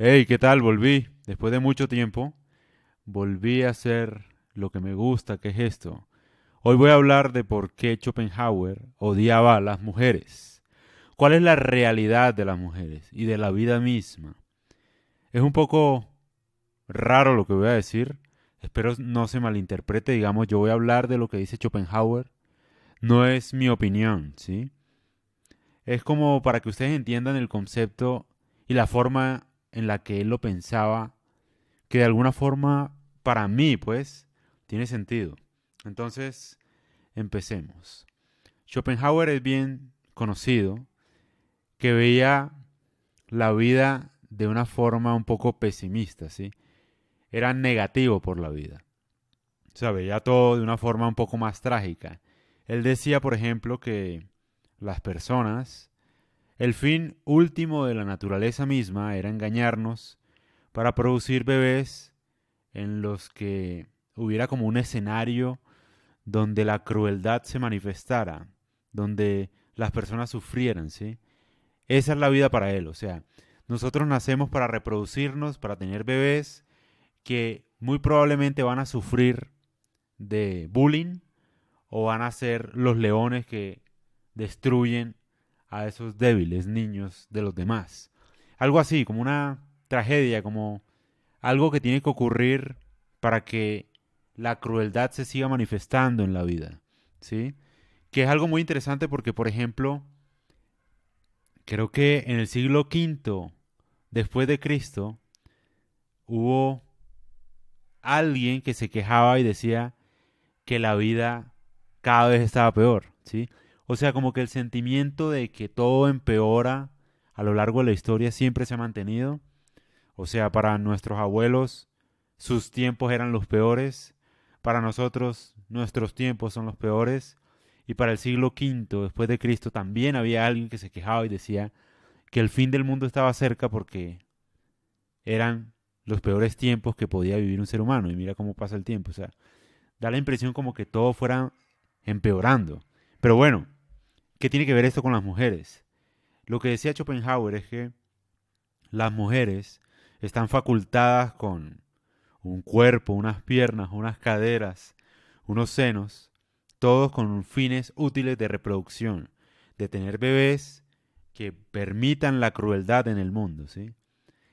Hey, ¿qué tal? Volví. Después de mucho tiempo, volví a hacer lo que me gusta, que es esto. Hoy voy a hablar de por qué Schopenhauer odiaba a las mujeres. ¿Cuál es la realidad de las mujeres y de la vida misma? Es un poco raro lo que voy a decir. Espero no se malinterprete. Digamos, yo voy a hablar de lo que dice Schopenhauer. No es mi opinión, ¿sí? Es como para que ustedes entiendan el concepto y la forma en la que él lo pensaba, que de alguna forma, para mí, pues, tiene sentido. Entonces, empecemos. Schopenhauer es bien conocido, que veía la vida de una forma un poco pesimista, ¿sí? Era negativo por la vida. O sea, veía todo de una forma un poco más trágica. Él decía, por ejemplo, que las personas el fin último de la naturaleza misma era engañarnos para producir bebés en los que hubiera como un escenario donde la crueldad se manifestara, donde las personas sufrieran, ¿sí? Esa es la vida para él, o sea, nosotros nacemos para reproducirnos, para tener bebés que muy probablemente van a sufrir de bullying o van a ser los leones que destruyen a esos débiles niños de los demás. Algo así, como una tragedia, como algo que tiene que ocurrir para que la crueldad se siga manifestando en la vida, ¿sí? Que es algo muy interesante porque, por ejemplo, creo que en el siglo V después de Cristo hubo alguien que se quejaba y decía que la vida cada vez estaba peor, ¿sí? O sea, como que el sentimiento de que todo empeora a lo largo de la historia siempre se ha mantenido. O sea, para nuestros abuelos sus tiempos eran los peores, para nosotros nuestros tiempos son los peores, y para el siglo V después de Cristo también había alguien que se quejaba y decía que el fin del mundo estaba cerca porque eran los peores tiempos que podía vivir un ser humano. Y mira cómo pasa el tiempo. O sea, da la impresión como que todo fuera empeorando. Pero bueno, ¿Qué tiene que ver esto con las mujeres? Lo que decía Schopenhauer es que las mujeres están facultadas con un cuerpo, unas piernas, unas caderas, unos senos, todos con fines útiles de reproducción, de tener bebés que permitan la crueldad en el mundo, ¿sí?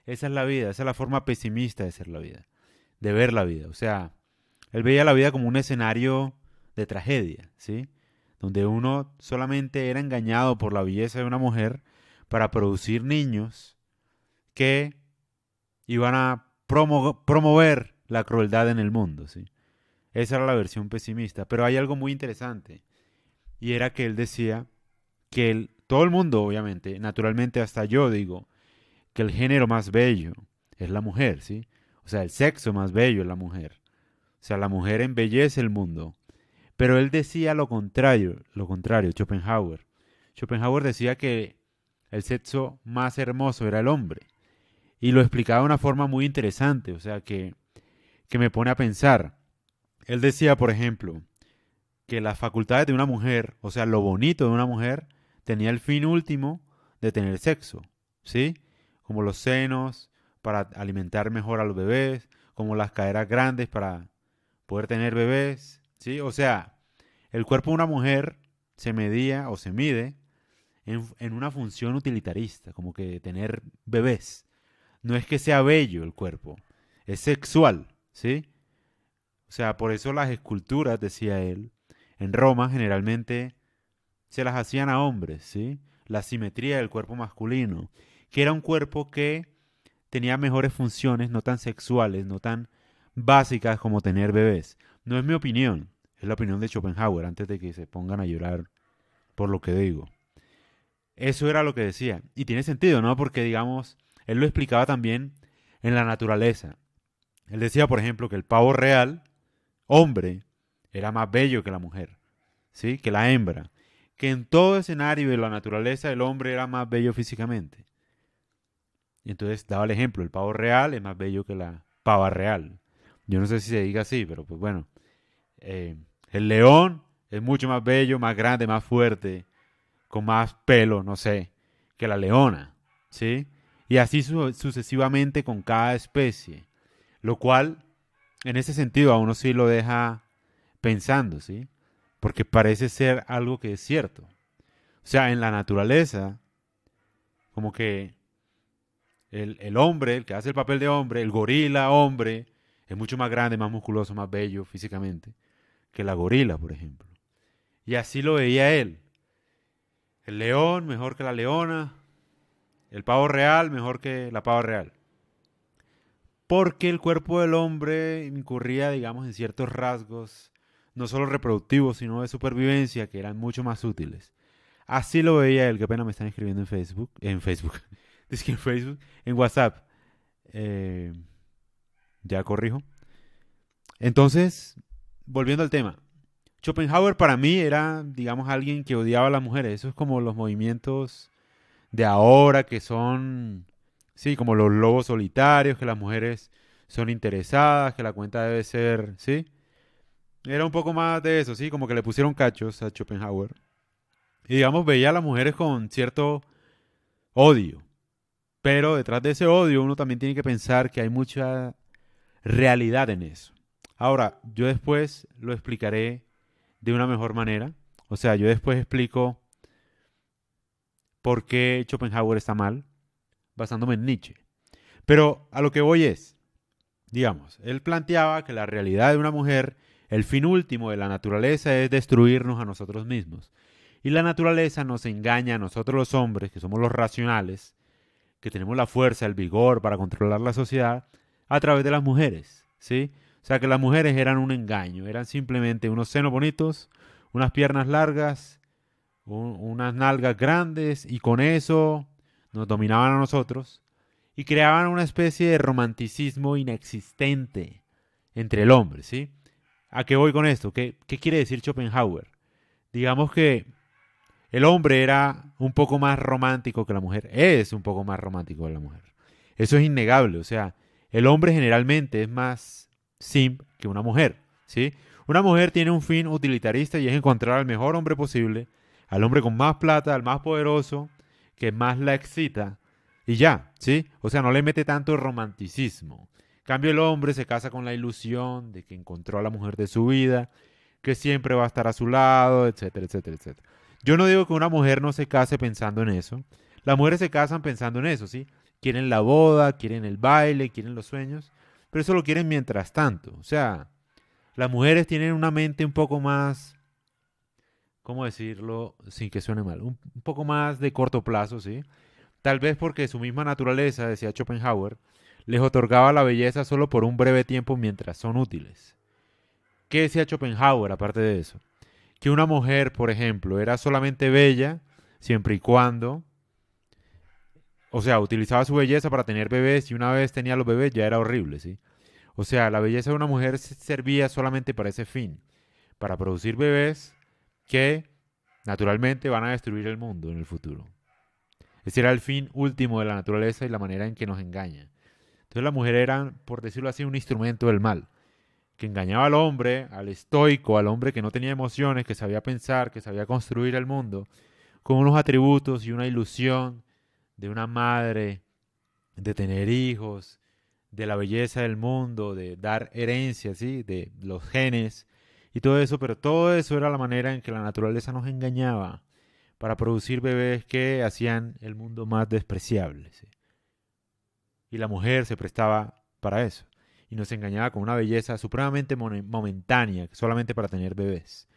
Esa es la vida, esa es la forma pesimista de ser la vida, de ver la vida. O sea, él veía la vida como un escenario de tragedia, ¿sí? donde uno solamente era engañado por la belleza de una mujer para producir niños que iban a promover la crueldad en el mundo. ¿sí? Esa era la versión pesimista. Pero hay algo muy interesante, y era que él decía que todo el mundo, obviamente, naturalmente hasta yo digo, que el género más bello es la mujer, ¿sí? O sea, el sexo más bello es la mujer. O sea, la mujer embellece el mundo. Pero él decía lo contrario, lo contrario, Schopenhauer. Schopenhauer decía que el sexo más hermoso era el hombre. Y lo explicaba de una forma muy interesante, o sea, que, que me pone a pensar. Él decía, por ejemplo, que las facultades de una mujer, o sea, lo bonito de una mujer, tenía el fin último de tener sexo, ¿sí? Como los senos para alimentar mejor a los bebés, como las caderas grandes para poder tener bebés, o sea, el cuerpo de una mujer se medía o se mide en, en una función utilitarista, como que tener bebés. No es que sea bello el cuerpo, es sexual, ¿sí? O sea, por eso las esculturas, decía él, en Roma generalmente se las hacían a hombres, ¿sí? La simetría del cuerpo masculino, que era un cuerpo que tenía mejores funciones, no tan sexuales, no tan básicas como tener bebés. No es mi opinión, es la opinión de Schopenhauer, antes de que se pongan a llorar por lo que digo. Eso era lo que decía. Y tiene sentido, ¿no? Porque, digamos, él lo explicaba también en la naturaleza. Él decía, por ejemplo, que el pavo real, hombre, era más bello que la mujer, ¿sí? Que la hembra. Que en todo escenario de la naturaleza el hombre era más bello físicamente. Y entonces daba el ejemplo, el pavo real es más bello que la pava real. Yo no sé si se diga así, pero pues bueno. Eh, el león es mucho más bello, más grande, más fuerte, con más pelo, no sé, que la leona, ¿sí? Y así sucesivamente con cada especie, lo cual, en ese sentido, a uno sí lo deja pensando, ¿sí? Porque parece ser algo que es cierto. O sea, en la naturaleza, como que el hombre, el que hace el papel de hombre, el gorila hombre, es mucho más grande, más musculoso, más bello físicamente que la gorila, por ejemplo. Y así lo veía él. El león mejor que la leona, el pavo real mejor que la pava real. Porque el cuerpo del hombre incurría, digamos, en ciertos rasgos, no solo reproductivos, sino de supervivencia, que eran mucho más útiles. Así lo veía él. Qué pena me están escribiendo en Facebook. En Facebook. Dice que en Facebook. En WhatsApp. Eh, ya corrijo. Entonces, volviendo al tema, Schopenhauer para mí era, digamos, alguien que odiaba a las mujeres. Eso es como los movimientos de ahora que son, sí, como los lobos solitarios, que las mujeres son interesadas, que la cuenta debe ser, sí. Era un poco más de eso, sí, como que le pusieron cachos a Schopenhauer. Y digamos, veía a las mujeres con cierto odio. Pero detrás de ese odio uno también tiene que pensar que hay mucha realidad en eso. Ahora, yo después lo explicaré de una mejor manera. O sea, yo después explico por qué Schopenhauer está mal, basándome en Nietzsche. Pero a lo que voy es, digamos, él planteaba que la realidad de una mujer, el fin último de la naturaleza es destruirnos a nosotros mismos. Y la naturaleza nos engaña a nosotros los hombres, que somos los racionales, que tenemos la fuerza, el vigor para controlar la sociedad, a través de las mujeres, ¿sí? O sea que las mujeres eran un engaño, eran simplemente unos senos bonitos, unas piernas largas, unas nalgas grandes y con eso nos dominaban a nosotros y creaban una especie de romanticismo inexistente entre el hombre, ¿sí? ¿A qué voy con esto? ¿Qué, qué quiere decir Schopenhauer? Digamos que el hombre era un poco más romántico que la mujer, es un poco más romántico que la mujer. Eso es innegable, o sea, el hombre generalmente es más Sim, que una mujer, ¿sí? Una mujer tiene un fin utilitarista y es encontrar al mejor hombre posible, al hombre con más plata, al más poderoso, que más la excita. Y ya, ¿sí? O sea, no le mete tanto romanticismo. cambia cambio, el hombre se casa con la ilusión de que encontró a la mujer de su vida, que siempre va a estar a su lado, etcétera, etcétera, etcétera. Yo no digo que una mujer no se case pensando en eso. Las mujeres se casan pensando en eso, ¿sí? Quieren la boda, quieren el baile, quieren los sueños pero eso lo quieren mientras tanto. O sea, las mujeres tienen una mente un poco más, ¿cómo decirlo? Sin que suene mal, un, poco más de corto plazo, ¿sí? Tal vez porque su misma naturaleza, decía Schopenhauer, les otorgaba la belleza solo por un breve tiempo mientras son útiles. ¿Qué decía Schopenhauer aparte de eso? Que una mujer, por ejemplo, era solamente bella siempre y cuando o sea, utilizaba su belleza para tener bebés y una vez tenía los bebés ya era horrible, ¿sí? O sea, la belleza de una mujer servía solamente para ese fin, para producir bebés que naturalmente van a destruir el mundo en el futuro. Ese era el fin último de la naturaleza y la manera en que nos engaña. Entonces la mujer era, por decirlo así, un instrumento del mal, que engañaba al hombre, al estoico, al hombre que no tenía emociones, que sabía pensar, que sabía construir el mundo, con unos atributos y una ilusión de una madre, de tener hijos, de la belleza del mundo, de dar herencia, ¿sí? de los genes y todo eso, pero todo eso era la manera en que la naturaleza nos engañaba para producir bebés que hacían el mundo más despreciable. Y la mujer se prestaba para eso y nos engañaba con una belleza supremamente momentánea, solamente para tener bebés.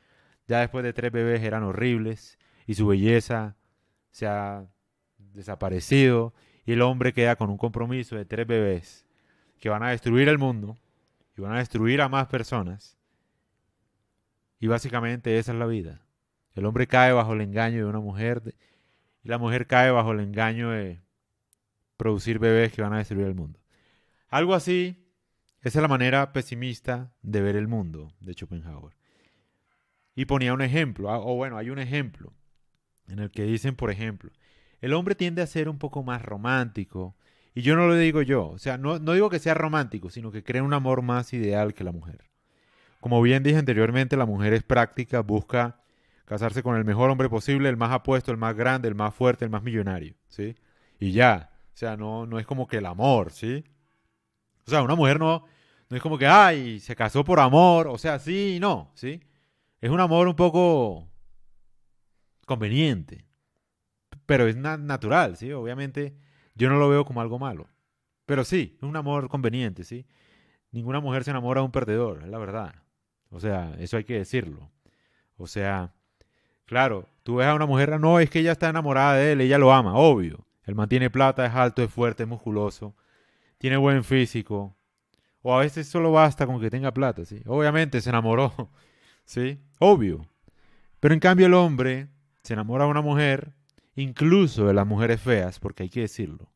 Ya después de tres bebés eran horribles y su belleza se ha desaparecido y el hombre queda con un compromiso de tres bebés que van a destruir el mundo y van a destruir a más personas. Y básicamente esa es la vida. El hombre cae bajo el engaño de una mujer y la mujer cae bajo el engaño de producir bebés que van a destruir el mundo. Algo así, esa es la manera pesimista de ver el mundo de Schopenhauer. Y ponía un ejemplo, ah, o bueno, hay un ejemplo en el que dicen, por ejemplo, el hombre tiende a ser un poco más romántico. Y yo no lo digo yo, o sea, no, digo que sea romántico, sino que cree un amor más ideal que la mujer. Como bien dije anteriormente, la mujer es práctica, busca casarse con el mejor hombre posible, el más apuesto, el más grande, el más fuerte, el más millonario, ¿sí? Y ya, o sea, no, no es como que el amor, ¿sí? O sea, una mujer no, no es como que, ay, se casó por amor, o sea, sí no, ¿sí? Es un amor un poco conveniente, pero es natural, ¿sí? Obviamente yo no lo veo como algo malo. Pero sí, es un amor conveniente, ¿sí? Ninguna mujer se enamora de un perdedor, es la verdad. O sea, eso hay que decirlo. O sea, claro, tú ves a una mujer, no, es que ella está enamorada de él, ella lo ama, obvio. Él mantiene plata, es alto, es fuerte, es musculoso, tiene buen físico. O a veces solo basta con que tenga plata, ¿sí? Obviamente se enamoró, ¿sí? Obvio. Pero en cambio el hombre se enamora de una mujer incluso de las mujeres feas, porque hay que decirlo.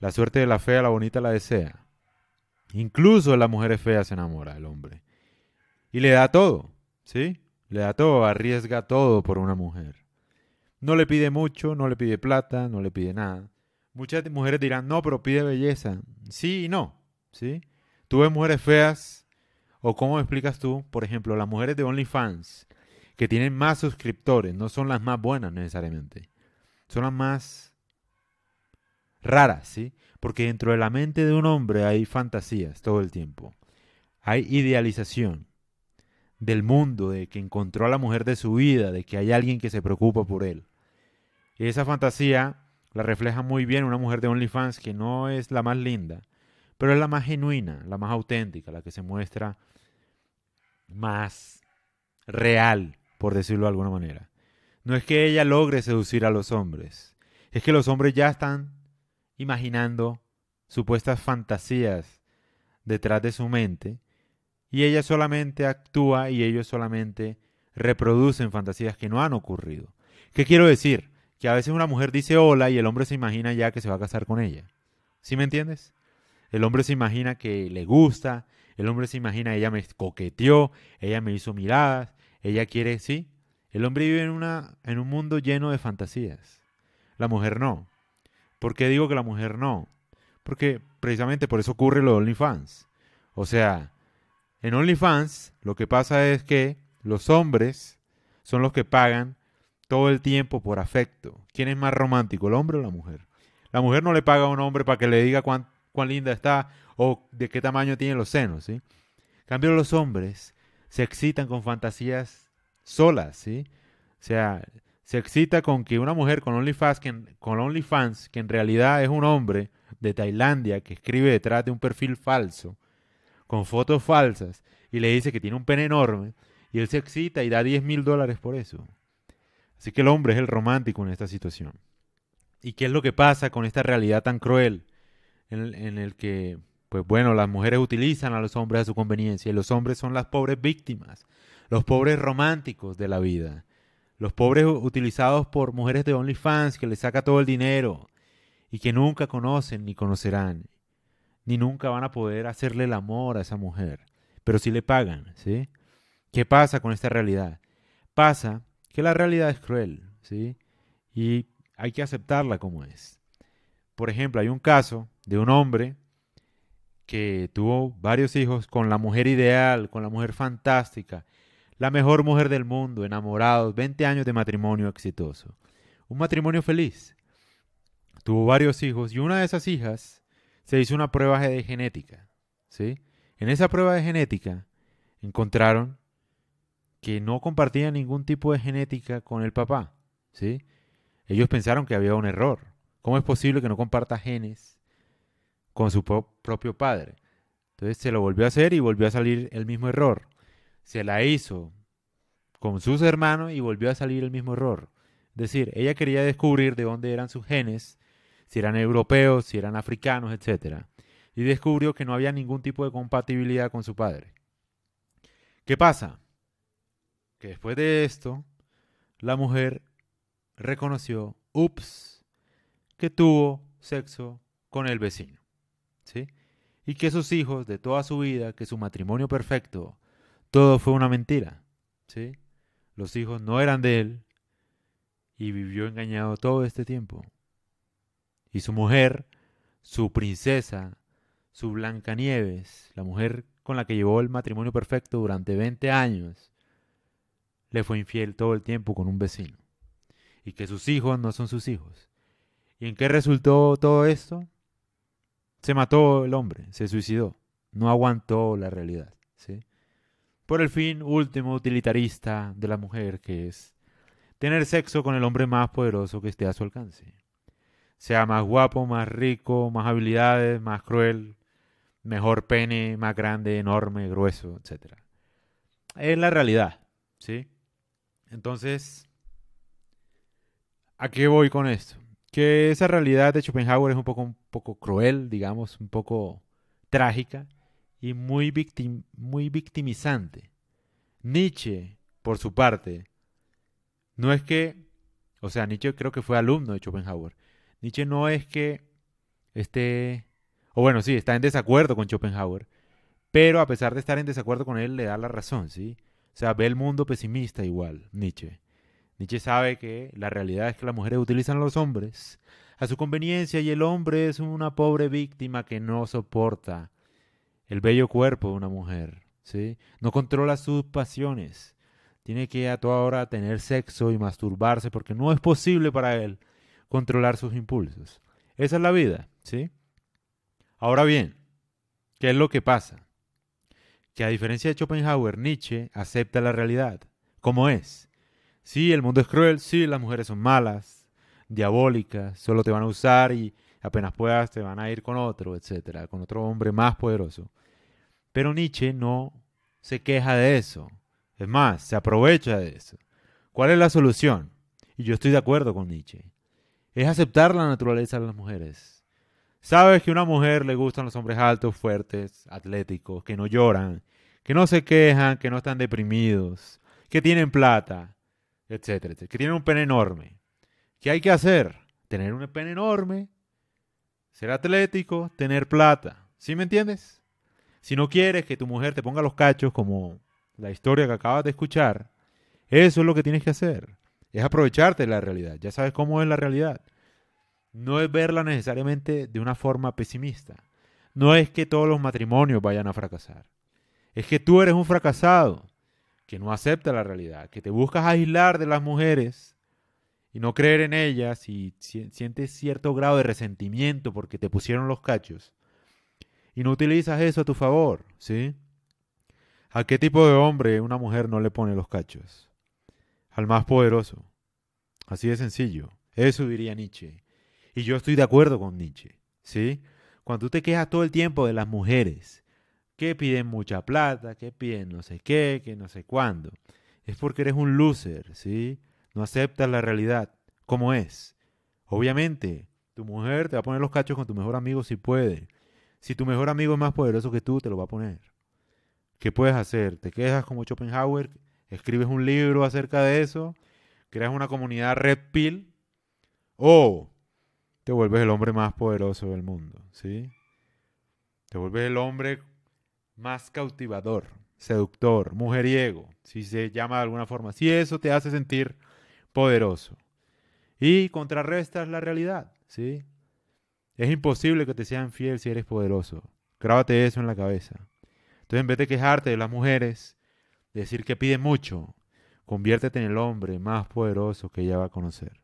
La suerte de la fea, la bonita la desea. Incluso de las mujeres feas se enamora el hombre. Y le da todo, ¿sí? Le da todo, arriesga todo por una mujer. No le pide mucho, no le pide plata, no le pide nada. Muchas mujeres dirán, no, pero pide belleza. Sí y no, ¿sí? Tú ves mujeres feas, o cómo explicas tú, por ejemplo, las mujeres de OnlyFans, que tienen más suscriptores, no son las más buenas necesariamente. Son las más raras, ¿sí? Porque dentro de la mente de un hombre hay fantasías todo el tiempo. Hay idealización del mundo, de que encontró a la mujer de su vida, de que hay alguien que se preocupa por él. Y esa fantasía la refleja muy bien una mujer de OnlyFans que no es la más linda, pero es la más genuina, la más auténtica, la que se muestra más real, por decirlo de alguna manera. No es que ella logre seducir a los hombres, es que los hombres ya están imaginando supuestas fantasías detrás de su mente y ella solamente actúa y ellos solamente reproducen fantasías que no han ocurrido. ¿Qué quiero decir? Que a veces una mujer dice hola y el hombre se imagina ya que se va a casar con ella. ¿Sí me entiendes? El hombre se imagina que le gusta, el hombre se imagina ella me coqueteó, ella me hizo miradas, ella quiere, sí, el hombre vive en, una, en un mundo lleno de fantasías. La mujer no. ¿Por qué digo que la mujer no? Porque precisamente por eso ocurre lo de OnlyFans. O sea, en OnlyFans lo que pasa es que los hombres son los que pagan todo el tiempo por afecto. ¿Quién es más romántico, el hombre o la mujer? La mujer no le paga a un hombre para que le diga cuán, linda está o de qué tamaño tiene los senos. ¿sí? En cambio, los hombres se excitan con fantasías sola, ¿sí? O sea, se excita con que una mujer con OnlyFans, que, en, que en realidad es un hombre de Tailandia que escribe detrás de un perfil falso, con fotos falsas, y le dice que tiene un pene enorme, y él se excita y da 10 mil dólares por eso. Así que el hombre es el romántico en esta situación. ¿Y qué es lo que pasa con esta realidad tan cruel en, en el que, pues bueno, las mujeres utilizan a los hombres a su conveniencia y los hombres son las pobres víctimas? los pobres románticos de la vida, los pobres utilizados por mujeres de OnlyFans que les saca todo el dinero y que nunca conocen ni conocerán, ni nunca van a poder hacerle el amor a esa mujer, pero sí le pagan, ¿sí? ¿Qué pasa con esta realidad? Pasa que la realidad es cruel, ¿sí? Y hay que aceptarla como es. Por ejemplo, hay un caso de un hombre que tuvo varios hijos con la mujer ideal, con la mujer fantástica, la mejor mujer del mundo, enamorados, 20 años de matrimonio exitoso. Un matrimonio feliz. Tuvo varios hijos y una de esas hijas se hizo una prueba de genética. ¿sí? En esa prueba de genética encontraron que no compartía ningún tipo de genética con el papá. ¿sí? Ellos pensaron que había un error. ¿Cómo es posible que no comparta genes con su propio padre? Entonces se lo volvió a hacer y volvió a salir el mismo error se la hizo con sus hermanos y volvió a salir el mismo error. Es decir, ella quería descubrir de dónde eran sus genes, si eran europeos, si eran africanos, etc. Y descubrió que no había ningún tipo de compatibilidad con su padre. ¿Qué pasa? Que después de esto, la mujer reconoció, ups, que tuvo sexo con el vecino. ¿Sí? Y que sus hijos de toda su vida, que su matrimonio perfecto, todo fue una mentira. ¿sí? Los hijos no eran de él y vivió engañado todo este tiempo. Y su mujer, su princesa, su Blancanieves, la mujer con la que llevó el matrimonio perfecto durante 20 años, le fue infiel todo el tiempo con un vecino. Y que sus hijos no son sus hijos. ¿Y en qué resultó todo esto? Se mató el hombre, se suicidó, no aguantó la realidad. ¿sí? por el fin último utilitarista de la mujer, que es tener sexo con el hombre más poderoso que esté a su alcance. Sea más guapo, más rico, más habilidades, más cruel, mejor pene, más grande, enorme, grueso, etc. Es la realidad, ¿sí? Entonces, ¿a qué voy con esto? Que esa realidad de Schopenhauer es un poco, un poco cruel, digamos, un poco trágica y muy, victim, muy victimizante. Nietzsche, por su parte, no es que, o sea, Nietzsche creo que fue alumno de Schopenhauer. Nietzsche no es que esté, o bueno, sí, está en desacuerdo con Schopenhauer, pero a pesar de estar en desacuerdo con él, le da la razón, ¿sí? O sea, ve el mundo pesimista igual, Nietzsche. Nietzsche sabe que la realidad es que las mujeres utilizan a los hombres a su conveniencia y el hombre es una pobre víctima que no soporta el bello cuerpo de una mujer, ¿sí? No controla sus pasiones. Tiene que a toda hora tener sexo y masturbarse porque no es posible para él controlar sus impulsos. Esa es la vida, ¿sí? Ahora bien, ¿qué es lo que pasa? Que a diferencia de Schopenhauer, Nietzsche acepta la realidad como es. Sí, el mundo es cruel, sí, las mujeres son malas, diabólicas, solo te van a usar y apenas puedas te van a ir con otro, etcétera, con otro hombre más poderoso. Pero Nietzsche no se queja de eso. Es más, se aprovecha de eso. ¿Cuál es la solución? Y yo estoy de acuerdo con Nietzsche. Es aceptar la naturaleza de las mujeres. Sabes que a una mujer le gustan los hombres altos, fuertes, atléticos, que no lloran, que no se quejan, que no están deprimidos, que tienen plata, etcétera, etcétera, que tienen un pene enorme. ¿Qué hay que hacer? Tener un pene enorme, ser atlético, tener plata. ¿Sí me entiendes? Si no quieres que tu mujer te ponga los cachos como la historia que acabas de escuchar, eso es lo que tienes que hacer. Es aprovecharte de la realidad. Ya sabes cómo es la realidad. No es verla necesariamente de una forma pesimista. No es que todos los matrimonios vayan a fracasar. Es que tú eres un fracasado que no acepta la realidad, que te buscas aislar de las mujeres y no creer en ellas y sientes cierto grado de resentimiento porque te pusieron los cachos y no utilizas eso a tu favor, ¿sí? ¿A qué tipo de hombre una mujer no le pone los cachos? Al más poderoso. Así de sencillo. Eso diría Nietzsche. Y yo estoy de acuerdo con Nietzsche, ¿sí? Cuando tú te quejas todo el tiempo de las mujeres, que piden mucha plata, que piden no sé qué, que no sé cuándo, es porque eres un loser, ¿sí? No aceptas la realidad como es. Obviamente, tu mujer te va a poner los cachos con tu mejor amigo si puede. Si tu mejor amigo es más poderoso que tú, te lo va a poner. ¿Qué puedes hacer? ¿Te quejas como Schopenhauer? ¿Escribes un libro acerca de eso? ¿Creas una comunidad red pill? ¿O te vuelves el hombre más poderoso del mundo? ¿Sí? Te vuelves el hombre más cautivador, seductor, mujeriego, si se llama de alguna forma. Si eso te hace sentir poderoso. Y contrarrestas la realidad, ¿sí? Es imposible que te sean fiel si eres poderoso. Grábate eso en la cabeza. Entonces, en vez de quejarte de las mujeres, decir que pide mucho, conviértete en el hombre más poderoso que ella va a conocer.